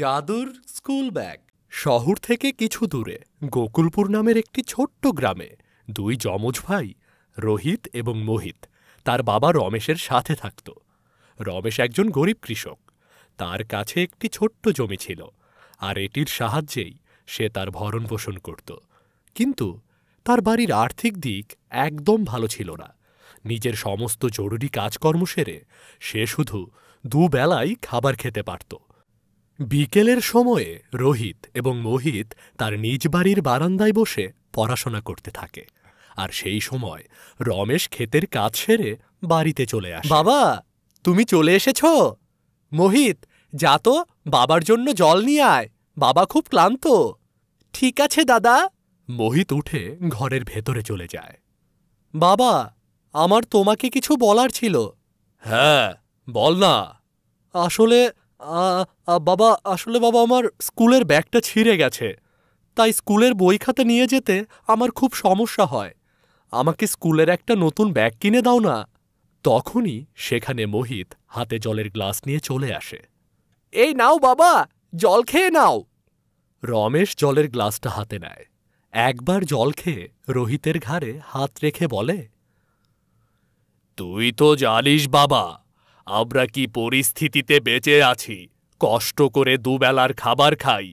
জাদুর school bag শহর থেকে কিছু দূরে গোকুলপুর নামের একটি ছোট্ট গ্রামে দুই যমজ ভাই রোহিত এবং মোহিত তার বাবা রমেশের সাথে থাকত রমেশ একজন গরিব কৃষক তার কাছে একটি ছোট্ট জমি ছিল আর এটির সাহায্যেই সে তার ভরণ পোষণ করত কিন্তু তার বাড়ির আর্থিক দিক একদম ভালো ছিল না নিজের সমস্ত জরুরি কাজকর্ম সেরে সে শুধু দুবেলাই খাবার খেতে পারত বিকেলের সময়ে রোহিত এবং মোহিত তার নিজ বাড়ির বারান্দায় বসে পড়াশোনা করতে থাকে আর সেই সময় রমেশ ক্ষেতের কাজ সেরে বাড়িতে চলে আসে বাবা তুমি চলে এসেছ মোহিত যা তো বাবার জন্য জল নিয়ে আয় বাবা খুব ক্লান্ত ঠিক আছে দাদা মোহিত উঠে ঘরের ভেতরে চলে যায় বাবা আমার তোমাকে কিছু বলার ছিল হ্যাঁ বল না আসলে বাবা আসলে বাবা আমার স্কুলের ব্যাগটা ছিঁড়ে গেছে তাই স্কুলের বই খাতা নিয়ে যেতে আমার খুব সমস্যা হয় আমাকে স্কুলের একটা নতুন ব্যাগ কিনে দাও না তখনই সেখানে মোহিত হাতে জলের গ্লাস নিয়ে চলে আসে এই নাও বাবা জল খেয়ে নাও রমেশ জলের গ্লাসটা হাতে নেয় একবার জল খেয়ে রোহিতের ঘাড়ে হাত রেখে বলে তুই তো জানিস বাবা আমরা কি পরিস্থিতিতে বেঁচে আছি কষ্ট করে দুবেলার খাবার খাই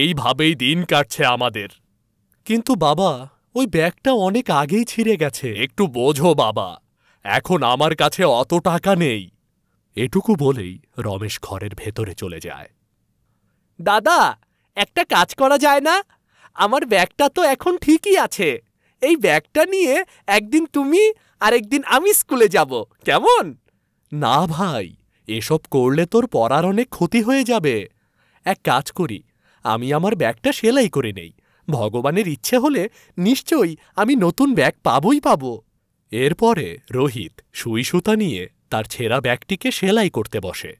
এইভাবেই দিন কাটছে আমাদের কিন্তু বাবা ওই ব্যাগটা অনেক আগেই ছিঁড়ে গেছে একটু বোঝো বাবা এখন আমার কাছে অত টাকা নেই এটুকু বলেই রমেশ ঘরের ভেতরে চলে যায় দাদা একটা কাজ করা যায় না আমার ব্যাগটা তো এখন ঠিকই আছে এই ব্যাগটা নিয়ে একদিন তুমি আর একদিন আমি স্কুলে যাব কেমন না ভাই এসব করলে তোর পড়ার অনেক ক্ষতি হয়ে যাবে এক কাজ করি আমি আমার ব্যাগটা সেলাই করে নেই ভগবানের ইচ্ছে হলে নিশ্চয়ই আমি নতুন ব্যাগ পাবই পাব এরপরে রোহিত সুই সুতা নিয়ে তার ছেঁড়া ব্যাগটিকে সেলাই করতে বসে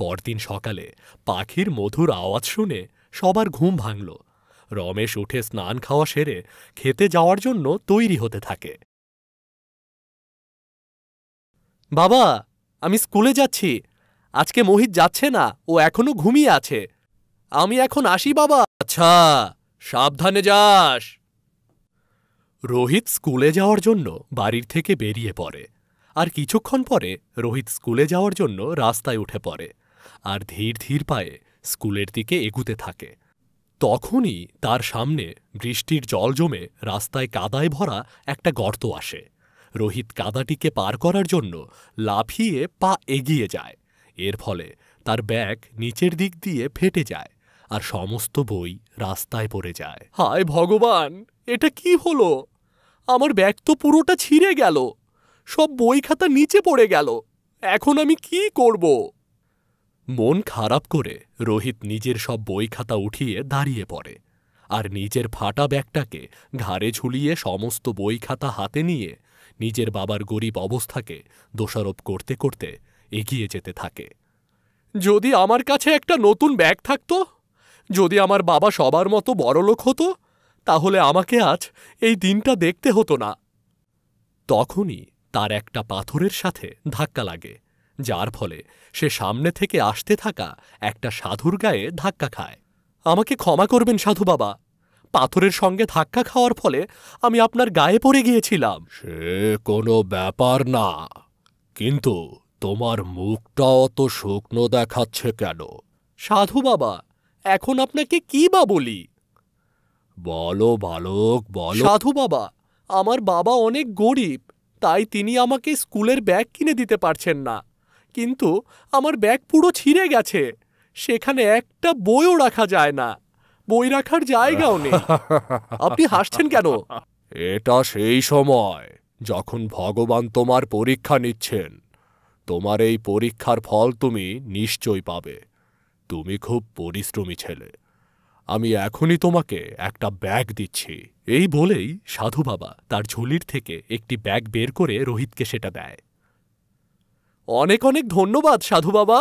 পরদিন সকালে পাখির মধুর আওয়াজ শুনে সবার ঘুম ভাঙল রমেশ উঠে স্নান খাওয়া সেরে খেতে যাওয়ার জন্য তৈরি হতে থাকে বাবা আমি স্কুলে যাচ্ছি আজকে মোহিত যাচ্ছে না ও এখনো ঘুমিয়ে আছে আমি এখন আসি বাবা আচ্ছা সাবধানে যাস রোহিত স্কুলে যাওয়ার জন্য বাড়ির থেকে বেরিয়ে পড়ে আর কিছুক্ষণ পরে রোহিত স্কুলে যাওয়ার জন্য রাস্তায় উঠে পড়ে আর ধীর ধীর পায়ে স্কুলের দিকে এগুতে থাকে তখনই তার সামনে বৃষ্টির জল জমে রাস্তায় কাদায় ভরা একটা গর্ত আসে রোহিত কাদাটিকে পার করার জন্য লাফিয়ে পা এগিয়ে যায় এর ফলে তার ব্যাগ নিচের দিক দিয়ে ফেটে যায় আর সমস্ত বই রাস্তায় পড়ে যায় হায় ভগবান এটা কি হলো আমার ব্যাগ তো পুরোটা ছিঁড়ে গেল সব বই খাতা নিচে পড়ে গেল এখন আমি কি করব মন খারাপ করে রোহিত নিজের সব বই খাতা উঠিয়ে দাঁড়িয়ে পড়ে আর নিজের ফাটা ব্যাগটাকে ঘাড়ে ঝুলিয়ে সমস্ত বই খাতা হাতে নিয়ে নিজের বাবার গরিব অবস্থাকে দোষারোপ করতে করতে এগিয়ে যেতে থাকে যদি আমার কাছে একটা নতুন ব্যাগ থাকতো যদি আমার বাবা সবার মতো বড়লোক হতো তাহলে আমাকে আজ এই দিনটা দেখতে হতো না তখনই তার একটা পাথরের সাথে ধাক্কা লাগে যার ফলে সে সামনে থেকে আসতে থাকা একটা সাধুর গায়ে ধাক্কা খায় আমাকে ক্ষমা করবেন সাধু বাবা পাথরের সঙ্গে ধাক্কা খাওয়ার ফলে আমি আপনার গায়ে পড়ে গিয়েছিলাম সে কোনো ব্যাপার না কিন্তু তোমার মুখটা অত শুকনো দেখাচ্ছে কেন সাধু বাবা এখন আপনাকে কি বা বলি বলো বালক বলো সাধু বাবা আমার বাবা অনেক গরিব তাই তিনি আমাকে স্কুলের ব্যাগ কিনে দিতে পারছেন না কিন্তু আমার ব্যাগ পুরো ছিঁড়ে গেছে সেখানে একটা বইও রাখা যায় না বই রাখার জায়গাও নেই আপনি হাসছেন কেন এটা সেই সময় যখন ভগবান তোমার পরীক্ষা নিচ্ছেন তোমার এই পরীক্ষার ফল তুমি নিশ্চয় পাবে তুমি খুব পরিশ্রমী ছেলে আমি এখনই তোমাকে একটা ব্যাগ দিচ্ছি এই বলেই সাধু বাবা তার ঝুলির থেকে একটি ব্যাগ বের করে রোহিতকে সেটা দেয় অনেক অনেক ধন্যবাদ সাধু বাবা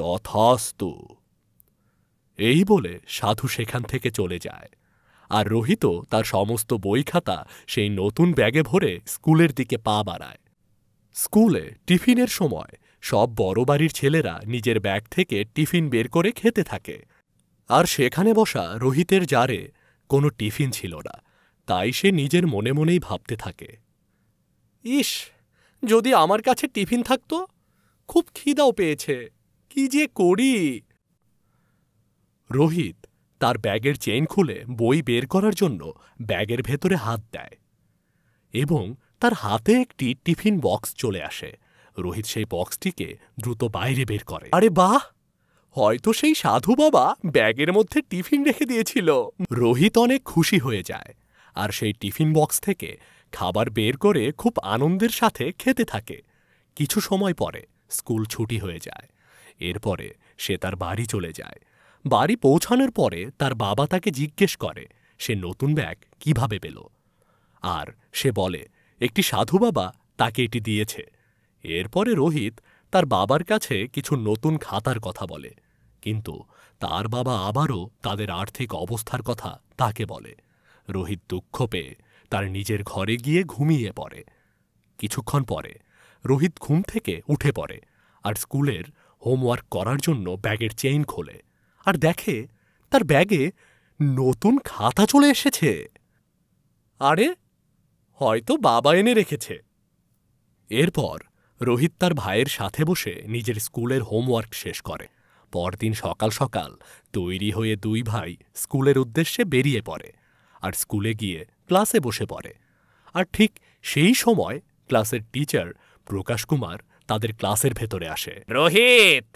তথাস্তু এই বলে সাধু সেখান থেকে চলে যায় আর রোহিত তার সমস্ত বই খাতা সেই নতুন ব্যাগে ভরে স্কুলের দিকে পা বাড়ায় স্কুলে টিফিনের সময় সব বড় বাড়ির ছেলেরা নিজের ব্যাগ থেকে টিফিন বের করে খেতে থাকে আর সেখানে বসা রোহিতের জারে কোনো টিফিন ছিল না তাই সে নিজের মনে মনেই ভাবতে থাকে ইস যদি আমার কাছে টিফিন থাকতো খুব খিদাও পেয়েছে কি যে করি রোহিত তার ব্যাগের চেইন খুলে বই বের করার জন্য ব্যাগের ভেতরে হাত দেয় এবং তার হাতে একটি টিফিন বক্স চলে আসে রোহিত সেই বক্সটিকে দ্রুত বাইরে বের করে আরে বাহ হয়তো সেই সাধু বাবা ব্যাগের মধ্যে টিফিন রেখে দিয়েছিল রোহিত অনেক খুশি হয়ে যায় আর সেই টিফিন বক্স থেকে খাবার বের করে খুব আনন্দের সাথে খেতে থাকে কিছু সময় পরে স্কুল ছুটি হয়ে যায় এরপরে সে তার বাড়ি চলে যায় বাড়ি পৌঁছানোর পরে তার বাবা তাকে জিজ্ঞেস করে সে নতুন ব্যাগ কিভাবে পেল আর সে বলে একটি সাধু বাবা তাকে এটি দিয়েছে এরপরে রোহিত তার বাবার কাছে কিছু নতুন খাতার কথা বলে কিন্তু তার বাবা আবারও তাদের আর্থিক অবস্থার কথা তাকে বলে রোহিত দুঃখ পেয়ে তার নিজের ঘরে গিয়ে ঘুমিয়ে পড়ে কিছুক্ষণ পরে রোহিত ঘুম থেকে উঠে পড়ে আর স্কুলের হোমওয়ার্ক করার জন্য ব্যাগের চেইন খোলে আর দেখে তার ব্যাগে নতুন খাতা চলে এসেছে আরে হয়তো বাবা এনে রেখেছে এরপর রোহিত তার ভাইয়ের সাথে বসে নিজের স্কুলের হোমওয়ার্ক শেষ করে পরদিন সকাল সকাল তৈরি হয়ে দুই ভাই স্কুলের উদ্দেশ্যে বেরিয়ে পড়ে আর স্কুলে গিয়ে ক্লাসে বসে পড়ে আর ঠিক সেই সময় ক্লাসের টিচার প্রকাশ কুমার তাদের ক্লাসের ভেতরে আসে রোহিত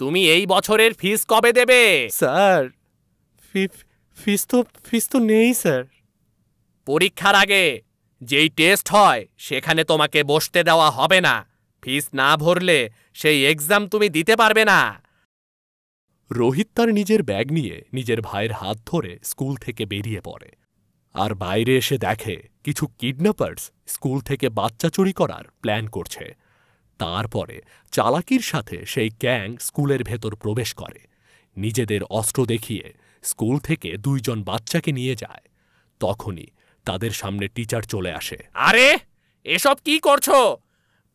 তুমি এই বছরের ফিস কবে দেবে স্যার ফিস তো ফিস তো নেই স্যার পরীক্ষার আগে যেই টেস্ট হয় সেখানে তোমাকে বসতে দেওয়া হবে না ফিস না ভরলে সেই এক্সাম তুমি দিতে পারবে না রোহিত তার নিজের ব্যাগ নিয়ে নিজের ভাইয়ের হাত ধরে স্কুল থেকে বেরিয়ে পড়ে আর বাইরে এসে দেখে কিছু কিডন্যাপার্স স্কুল থেকে বাচ্চা চুরি করার প্ল্যান করছে তারপরে চালাকির সাথে সেই ক্যাং স্কুলের ভেতর প্রবেশ করে নিজেদের অস্ত্র দেখিয়ে স্কুল থেকে দুইজন বাচ্চাকে নিয়ে যায় তখনই তাদের সামনে টিচার চলে আসে আরে এসব কি করছো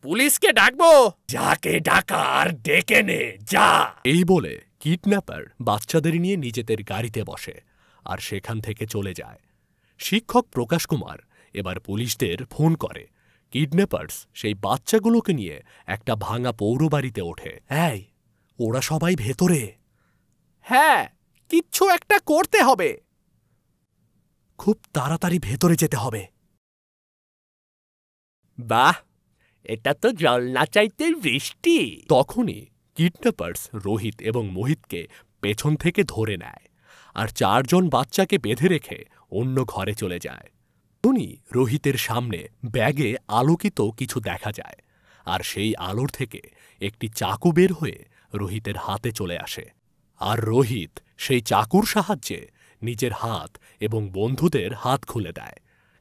পুলিশকে ডাকবো যাকে ডাকা আর ডেকে নে যা এই বলে কিডন্যাপার বাচ্চাদের নিয়ে নিজেদের গাড়িতে বসে আর সেখান থেকে চলে যায় শিক্ষক প্রকাশ কুমার এবার পুলিশদের ফোন করে কিডন্যাপার্স সেই বাচ্চাগুলোকে নিয়ে একটা ভাঙা পৌরবাড়িতে ওঠে এই ওরা সবাই ভেতরে হ্যাঁ কিচ্ছু একটা করতে হবে খুব তাড়াতাড়ি ভেতরে যেতে হবে বাহ এটা তো জল না চাইতে বৃষ্টি তখনই কিডন্যাপার্স রোহিত এবং মোহিতকে পেছন থেকে ধরে নেয় আর চারজন বাচ্চাকে বেঁধে রেখে অন্য ঘরে চলে যায় তখনই রোহিতের সামনে ব্যাগে আলোকিত কিছু দেখা যায় আর সেই আলোর থেকে একটি চাকু বের হয়ে রোহিতের হাতে চলে আসে আর রোহিত সেই চাকুর সাহায্যে নিজের হাত এবং বন্ধুদের হাত খুলে দেয়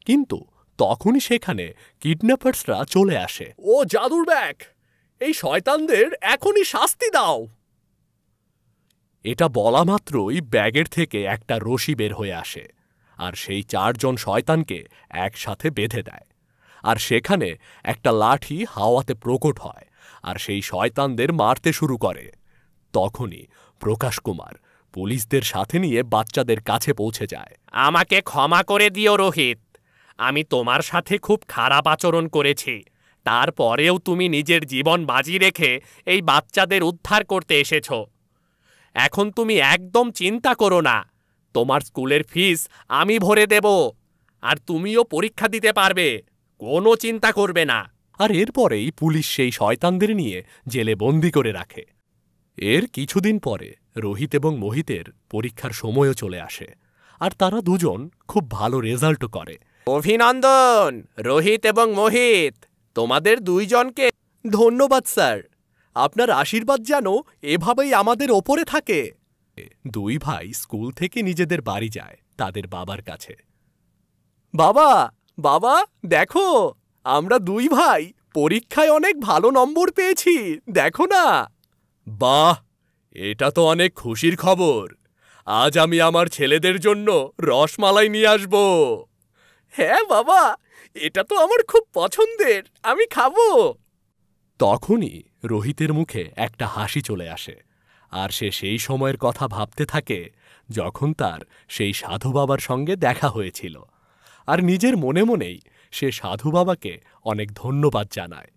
কিন্তু তখনই সেখানে কিডন্যাপার্সরা চলে আসে ও জাদুর ব্যাগ এই শয়তানদের এখনই শাস্তি দাও এটা বলা মাত্রই ব্যাগের থেকে একটা রশি বের হয়ে আসে আর সেই চারজন শয়তানকে একসাথে বেঁধে দেয় আর সেখানে একটা লাঠি হাওয়াতে প্রকট হয় আর সেই শয়তানদের মারতে শুরু করে তখনই প্রকাশ কুমার পুলিশদের সাথে নিয়ে বাচ্চাদের কাছে পৌঁছে যায় আমাকে ক্ষমা করে দিও রোহিত আমি তোমার সাথে খুব খারাপ আচরণ করেছি তারপরেও তুমি নিজের জীবন বাজি রেখে এই বাচ্চাদের উদ্ধার করতে এসেছ এখন তুমি একদম চিন্তা করো না তোমার স্কুলের ফিস আমি ভরে দেব আর তুমিও পরীক্ষা দিতে পারবে কোনো চিন্তা করবে না আর এরপরেই পুলিশ সেই শয়তানদের নিয়ে জেলে বন্দি করে রাখে এর কিছুদিন পরে রোহিত এবং মোহিতের পরীক্ষার সময়ও চলে আসে আর তারা দুজন খুব ভালো রেজাল্টও করে অভিনন্দন রোহিত এবং মোহিত তোমাদের দুইজনকে ধন্যবাদ স্যার আপনার আশীর্বাদ যেন এভাবেই আমাদের ওপরে থাকে দুই ভাই স্কুল থেকে নিজেদের বাড়ি যায় তাদের বাবার কাছে বাবা বাবা দেখো আমরা দুই ভাই পরীক্ষায় অনেক ভালো নম্বর পেয়েছি দেখো না বাহ এটা তো অনেক খুশির খবর আজ আমি আমার ছেলেদের জন্য রসমালাই নিয়ে আসব হ্যাঁ বাবা এটা তো আমার খুব পছন্দের আমি খাবো তখনই রোহিতের মুখে একটা হাসি চলে আসে আর সে সেই সময়ের কথা ভাবতে থাকে যখন তার সেই সাধু বাবার সঙ্গে দেখা হয়েছিল আর নিজের মনে মনেই সে সাধু বাবাকে অনেক ধন্যবাদ জানায়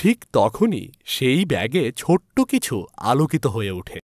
ঠিক তখনই সেই ব্যাগে ছোট্ট কিছু আলোকিত হয়ে ওঠে